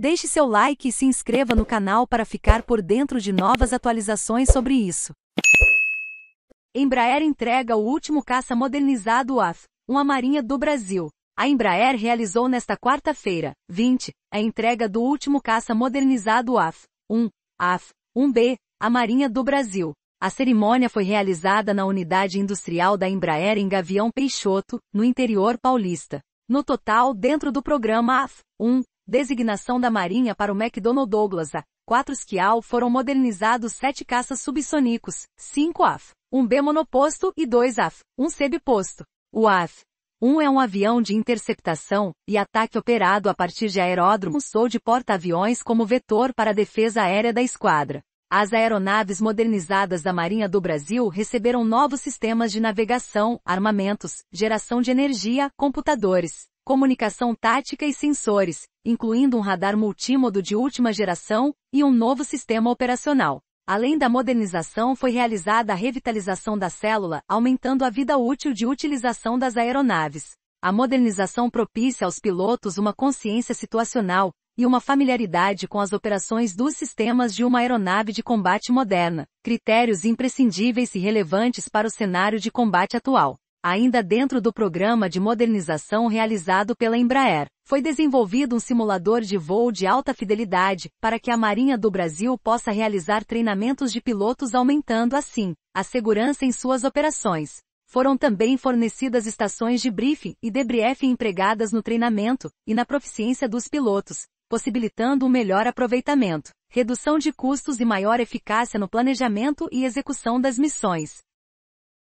Deixe seu like e se inscreva no canal para ficar por dentro de novas atualizações sobre isso. Embraer entrega o último caça modernizado AF, uma marinha do Brasil. A Embraer realizou nesta quarta-feira, 20, a entrega do último caça modernizado AF, 1, AF, 1B, a Marinha do Brasil. A cerimônia foi realizada na unidade industrial da Embraer em Gavião Peixoto, no interior paulista. No total, dentro do programa AF, 1, Designação da Marinha para o McDonnell Douglas A. 4 Skial foram modernizados 7 caças subsônicos, 5 AF, 1B monoposto e 2 AF, 1C biposto. O AF, um é um avião de interceptação e ataque operado a partir de aeródromos ou de porta-aviões como vetor para a defesa aérea da esquadra. As aeronaves modernizadas da Marinha do Brasil receberam novos sistemas de navegação, armamentos, geração de energia, computadores, comunicação tática e sensores, incluindo um radar multímodo de última geração e um novo sistema operacional. Além da modernização, foi realizada a revitalização da célula, aumentando a vida útil de utilização das aeronaves. A modernização propicia aos pilotos uma consciência situacional e uma familiaridade com as operações dos sistemas de uma aeronave de combate moderna, critérios imprescindíveis e relevantes para o cenário de combate atual ainda dentro do programa de modernização realizado pela Embraer, foi desenvolvido um simulador de voo de alta fidelidade para que a Marinha do Brasil possa realizar treinamentos de pilotos, aumentando assim a segurança em suas operações. Foram também fornecidas estações de briefing e debriefing empregadas no treinamento e na proficiência dos pilotos, possibilitando um melhor aproveitamento, redução de custos e maior eficácia no planejamento e execução das missões.